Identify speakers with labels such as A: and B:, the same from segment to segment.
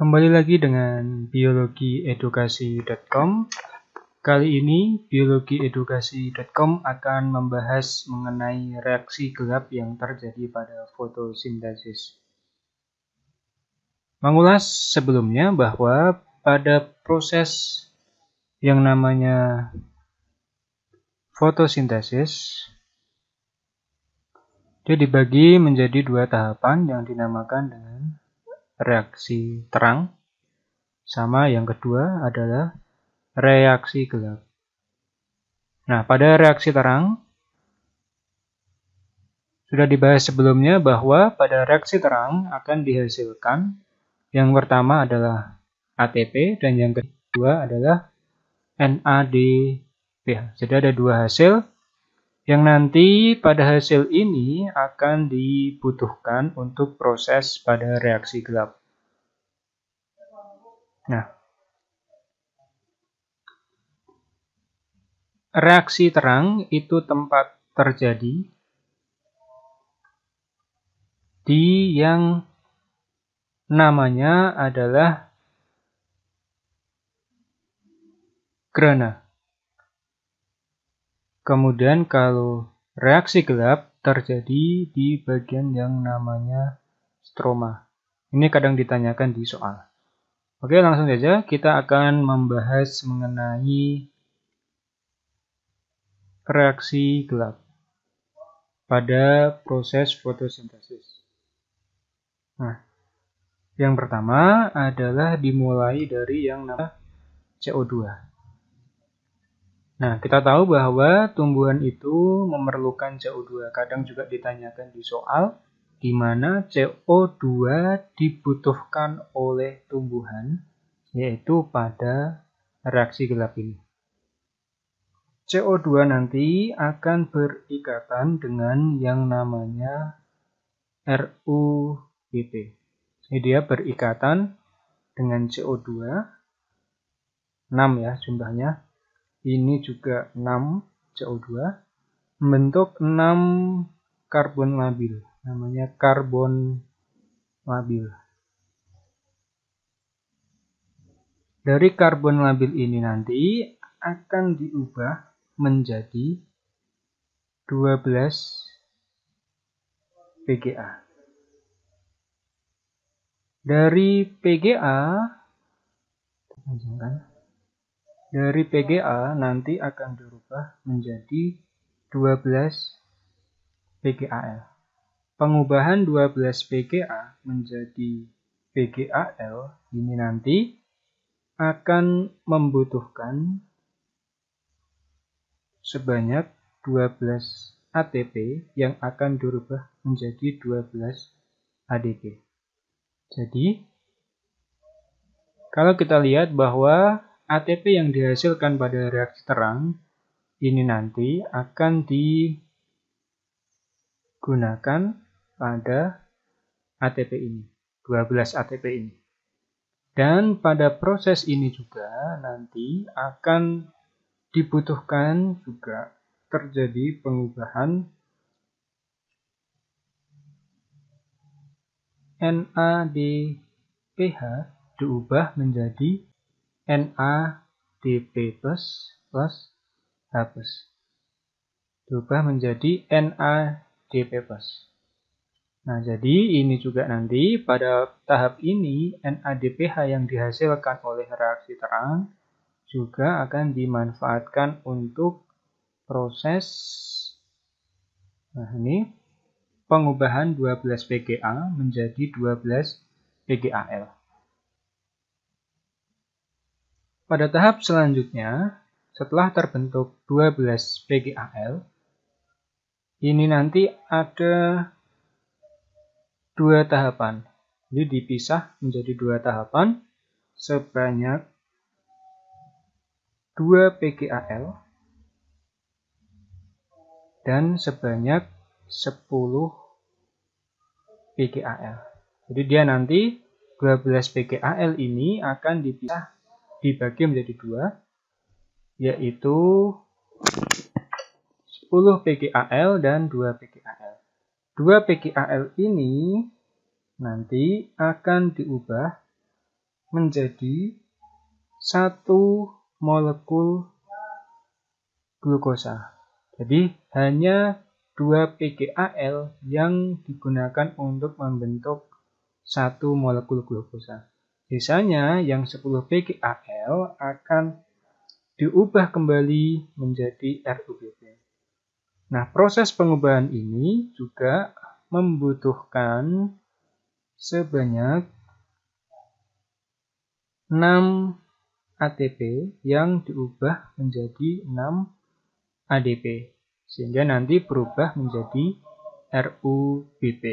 A: Kembali lagi dengan biologiedukasi.com. Kali ini biologiedukasi.com akan membahas mengenai reaksi gelap yang terjadi pada fotosintesis. Mengulas sebelumnya bahwa pada proses yang namanya fotosintesis dia dibagi menjadi dua tahapan yang dinamakan dengan reaksi terang, sama yang kedua adalah reaksi gelap. Nah, pada reaksi terang, sudah dibahas sebelumnya bahwa pada reaksi terang akan dihasilkan yang pertama adalah ATP dan yang kedua adalah NADPH. Jadi ada dua hasil yang nanti pada hasil ini akan dibutuhkan untuk proses pada reaksi gelap. Nah, reaksi terang itu tempat terjadi di yang namanya adalah grana. Kemudian kalau reaksi gelap terjadi di bagian yang namanya stroma. Ini kadang ditanyakan di soal. Oke, langsung saja kita akan membahas mengenai reaksi gelap pada proses fotosintesis. Nah, yang pertama adalah dimulai dari yang namanya CO2. Nah, kita tahu bahwa tumbuhan itu memerlukan CO2. Kadang juga ditanyakan di soal, di mana CO2 dibutuhkan oleh tumbuhan yaitu pada reaksi gelap ini. CO2 nanti akan berikatan dengan yang namanya RuBP. Jadi dia berikatan dengan CO2 6 ya jumlahnya. Ini juga 6 CO2 membentuk 6 karbon labil namanya karbon labil. Dari karbon labil ini nanti akan diubah menjadi 12 PGA. Dari PGA Dari PGA nanti akan dirubah menjadi 12 PGAL pengubahan 12 PGA menjadi PGAL ini nanti akan membutuhkan sebanyak 12 ATP yang akan dirubah menjadi 12 ADP. Jadi, kalau kita lihat bahwa ATP yang dihasilkan pada reaksi terang ini nanti akan digunakan pada ATP ini, 12 ATP ini. Dan pada proses ini juga nanti akan dibutuhkan juga terjadi pengubahan NADPH diubah menjadi NADP plus plus H Diubah menjadi NADP plus. Nah, jadi ini juga nanti pada tahap ini NADPH yang dihasilkan oleh reaksi terang juga akan dimanfaatkan untuk proses nah ini pengubahan 12 PGA menjadi 12 PGAL. Pada tahap selanjutnya, setelah terbentuk 12 PGAL, ini nanti ada dua tahapan. Jadi dipisah menjadi dua tahapan sebanyak 2 PGAL dan sebanyak 10 PGAL. Jadi dia nanti 12 PGAL ini akan dipisah dibagi menjadi dua yaitu 10 PGAL dan 2 PGAL. Dua PGAL ini nanti akan diubah menjadi satu molekul glukosa. Jadi hanya dua PGAL yang digunakan untuk membentuk satu molekul glukosa. Sisanya yang 10 PGAL akan diubah kembali menjadi RUBP. Nah, proses pengubahan ini juga membutuhkan sebanyak 6 ATP yang diubah menjadi 6 ADP sehingga nanti berubah menjadi RUBP.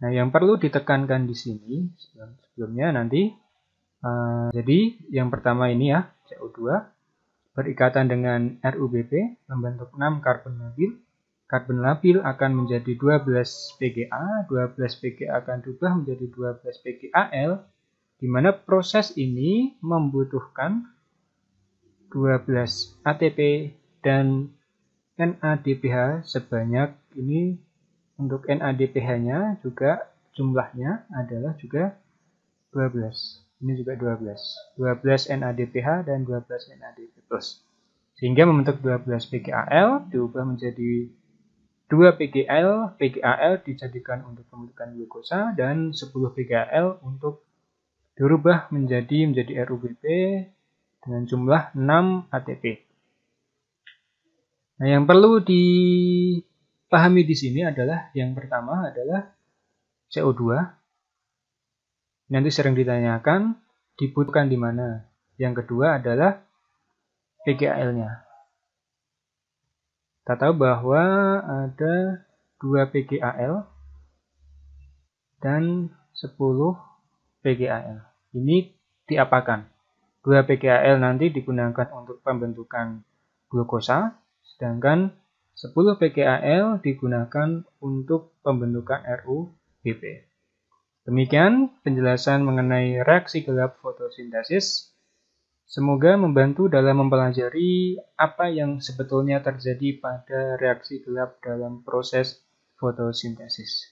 A: Nah, yang perlu ditekankan di sini sebelumnya nanti uh, jadi yang pertama ini ya CO2 berikatan dengan RUBP membentuk 6 karbon labil. Karbon labil akan menjadi 12 PGA, 12 PGA akan berubah menjadi 12 PGAL, di mana proses ini membutuhkan 12 ATP dan NADPH sebanyak ini untuk NADPH-nya juga jumlahnya adalah juga 12. Ini juga 12. 12 NADPH dan 12 NADP terus. Sehingga membentuk 12 PGAL diubah menjadi 2 PGL, PGAL dijadikan untuk pembentukan glukosa dan 10 PGAL untuk dirubah menjadi menjadi RUBP dengan jumlah 6 ATP. Nah, yang perlu dipahami di sini adalah yang pertama adalah CO2. Nanti sering ditanyakan dibutuhkan di mana. Yang kedua adalah PGAL-nya. Kita tahu bahwa ada 2 PGAL dan 10 PGAL. Ini diapakan? 2 PGAL nanti digunakan untuk pembentukan glukosa, sedangkan 10 PGAL digunakan untuk pembentukan RUBP. Demikian penjelasan mengenai reaksi gelap fotosintesis. Semoga membantu dalam mempelajari apa yang sebetulnya terjadi pada reaksi gelap dalam proses fotosintesis.